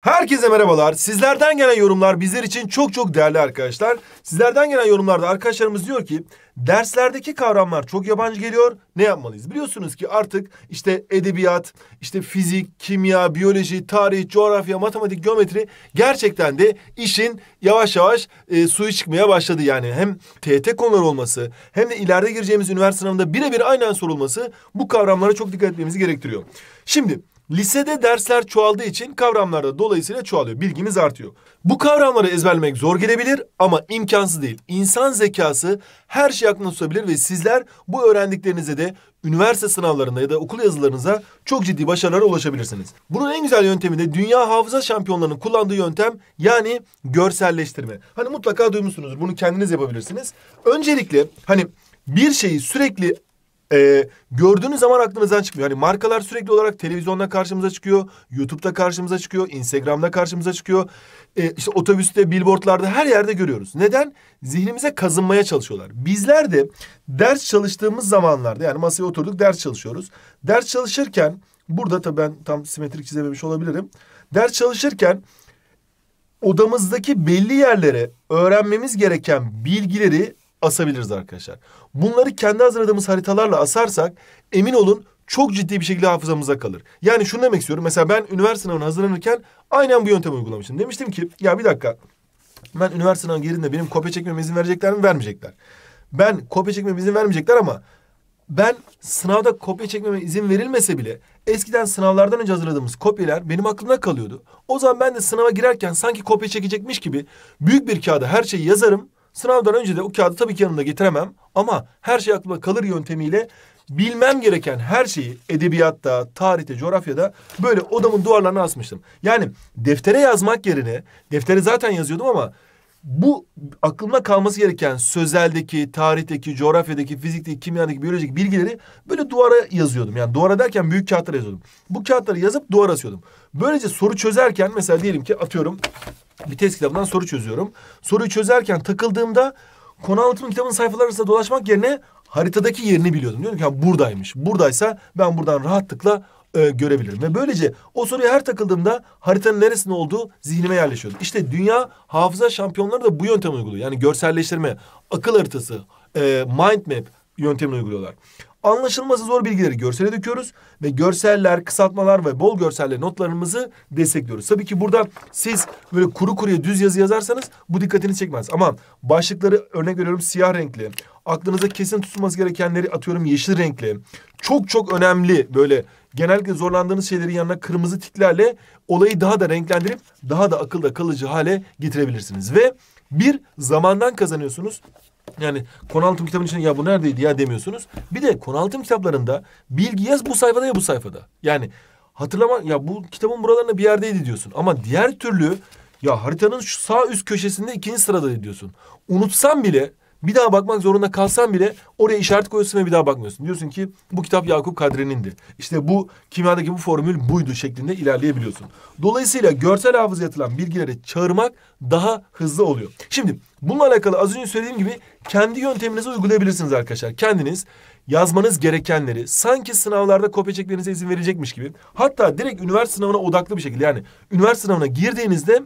Herkese merhabalar. Sizlerden gelen yorumlar bizler için çok çok değerli arkadaşlar. Sizlerden gelen yorumlarda arkadaşlarımız diyor ki derslerdeki kavramlar çok yabancı geliyor. Ne yapmalıyız? Biliyorsunuz ki artık işte edebiyat, işte fizik, kimya, biyoloji, tarih, coğrafya, matematik, geometri gerçekten de işin yavaş yavaş e, suyu çıkmaya başladı. Yani hem TET konuları olması hem de ileride gireceğimiz üniversite sınavında birebir aynen sorulması bu kavramlara çok dikkat etmemizi gerektiriyor. Şimdi Lisede dersler çoğaldığı için kavramlar da dolayısıyla çoğalıyor. Bilgimiz artıyor. Bu kavramları ezberlemek zor gelebilir ama imkansız değil. İnsan zekası her şey aklına tutabilir ve sizler bu öğrendiklerinize de üniversite sınavlarında ya da okul yazılarınıza çok ciddi başarılara ulaşabilirsiniz. Bunun en güzel yöntemi de dünya hafıza şampiyonlarının kullandığı yöntem yani görselleştirme. Hani mutlaka duymuşsunuzdur bunu kendiniz yapabilirsiniz. Öncelikle hani bir şeyi sürekli e, gördüğünüz zaman aklınızdan çıkmıyor. Hani markalar sürekli olarak televizyonda karşımıza çıkıyor, YouTube'da karşımıza çıkıyor, Instagram'da karşımıza çıkıyor. E, işte otobüste, billboardlarda her yerde görüyoruz. Neden? Zihnimize kazınmaya çalışıyorlar. Bizler de ders çalıştığımız zamanlarda yani masaya oturduk ders çalışıyoruz. Ders çalışırken burada tabii ben tam simetrik çizememiş olabilirim. Ders çalışırken odamızdaki belli yerlere öğrenmemiz gereken bilgileri asabiliriz arkadaşlar. Bunları kendi hazırladığımız haritalarla asarsak emin olun çok ciddi bir şekilde hafızamıza kalır. Yani şunu demek istiyorum. Mesela ben üniversite sınavına hazırlanırken aynen bu yöntemi uygulamıştım. Demiştim ki ya bir dakika ben üniversite sınavına yerinde benim kopya çekmeme izin verecekler mi vermeyecekler. Ben kopya çekmeme izin vermeyecekler ama ben sınavda kopya çekmeme izin verilmese bile eskiden sınavlardan önce hazırladığımız kopyalar benim aklımda kalıyordu. O zaman ben de sınava girerken sanki kopya çekecekmiş gibi büyük bir kağıda her şeyi yazarım Sınavdan önce de o kağıdı tabii ki yanımda getiremem ama her şey aklıma kalır yöntemiyle bilmem gereken her şeyi edebiyatta, tarihte, coğrafyada böyle odamın duvarlarına asmıştım. Yani deftere yazmak yerine, deftere zaten yazıyordum ama bu aklımda kalması gereken sözeldeki, tarihteki, coğrafyadaki, fizikteki, kimyadaki, biyolojik bilgileri böyle duvara yazıyordum. Yani duvara derken büyük kağıtlara yazıyordum. Bu kağıtları yazıp duvara asıyordum. Böylece soru çözerken mesela diyelim ki atıyorum bir test kitabından soru çözüyorum. Soruyu çözerken takıldığımda konu anlatım kitabının sayfaları arasında dolaşmak yerine haritadaki yerini biliyordum. Diyorum ki yani buradaymış. Buradaysa ben buradan rahatlıkla e, görebilirim. Ve böylece o soruya her takıldığımda haritanın neresinde olduğu zihnime yerleşiyordu. İşte dünya hafıza şampiyonları da bu yöntem uyguluyor. Yani görselleştirme, akıl haritası, e, mind map yöntemini uyguluyorlar anlaşılması zor bilgileri görsele döküyoruz ve görseller, kısaltmalar ve bol görselle notlarımızı destekliyoruz. Tabii ki burada siz böyle kuru kuruya düz yazı yazarsanız bu dikkatini çekmez. Ama başlıkları örnek veriyorum siyah renkli, aklınıza kesin tutulması gerekenleri atıyorum yeşil renkli. Çok çok önemli böyle genellikle zorlandığınız şeylerin yanına kırmızı tiklerle olayı daha da renklendirip daha da akılda kalıcı hale getirebilirsiniz. Ve bir zamandan kazanıyorsunuz. Yani Konaltım kitabının içinde ya bu neredeydi ya demiyorsunuz. Bir de Konaltım kitaplarında bilgi yaz bu sayfada ya bu sayfada. Yani hatırlama ya bu kitabın buralarında bir yerdeydi diyorsun. Ama diğer türlü ya haritanın şu sağ üst köşesinde ikinci sırada diyorsun. Unutsan bile bir daha bakmak zorunda kalsan bile oraya işaret koyuyorsun ve bir daha bakmıyorsun. Diyorsun ki bu kitap Yakup Kadri'nindi İşte bu kimyadaki bu formül buydu şeklinde ilerleyebiliyorsun. Dolayısıyla görsel hafıza yatılan bilgileri çağırmak daha hızlı oluyor. Şimdi bununla alakalı az önce söylediğim gibi kendi yönteminizi uygulayabilirsiniz arkadaşlar. Kendiniz yazmanız gerekenleri sanki sınavlarda kopya çekmenize izin verecekmiş gibi hatta direkt üniversite sınavına odaklı bir şekilde yani üniversite sınavına girdiğinizde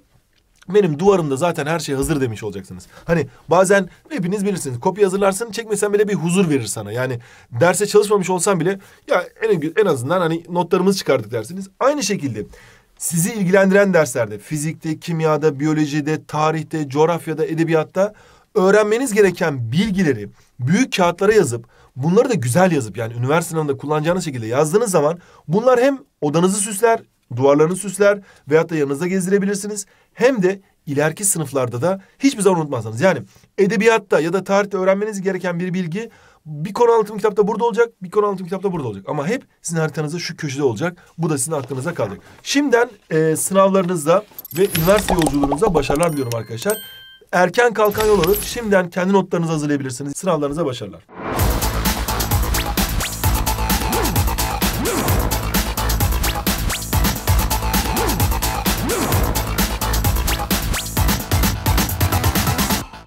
benim duvarımda zaten her şey hazır demiş olacaksınız. Hani bazen hepiniz bilirsiniz. Kopya hazırlarsın çekmesen bile bir huzur verir sana. Yani derse çalışmamış olsan bile ya en, en azından hani notlarımızı çıkardık dersiniz. Aynı şekilde sizi ilgilendiren derslerde fizikte, kimyada, biyolojide, tarihte, coğrafyada, edebiyatta öğrenmeniz gereken bilgileri büyük kağıtlara yazıp bunları da güzel yazıp yani üniversite sınavında kullanacağınız şekilde yazdığınız zaman bunlar hem odanızı süsler duvarlarını süsler veyahut da yanınıza gezdirebilirsiniz. Hem de ileriki sınıflarda da hiçbir zaman unutmazsınız. Yani edebiyatta ya da tarihte öğrenmeniz gereken bir bilgi bir konu anlatım kitapta burada olacak, bir konu anlatım kitapta burada olacak. Ama hep sizin haritanızda şu köşede olacak. Bu da sizin aklınıza kalacak. Şimdiden e, sınavlarınızda ve üniversite yolculuğunuzda başarılar diliyorum arkadaşlar. Erken kalkan yol alır. Şimdiden kendi notlarınızı hazırlayabilirsiniz. Sınavlarınıza başarılar.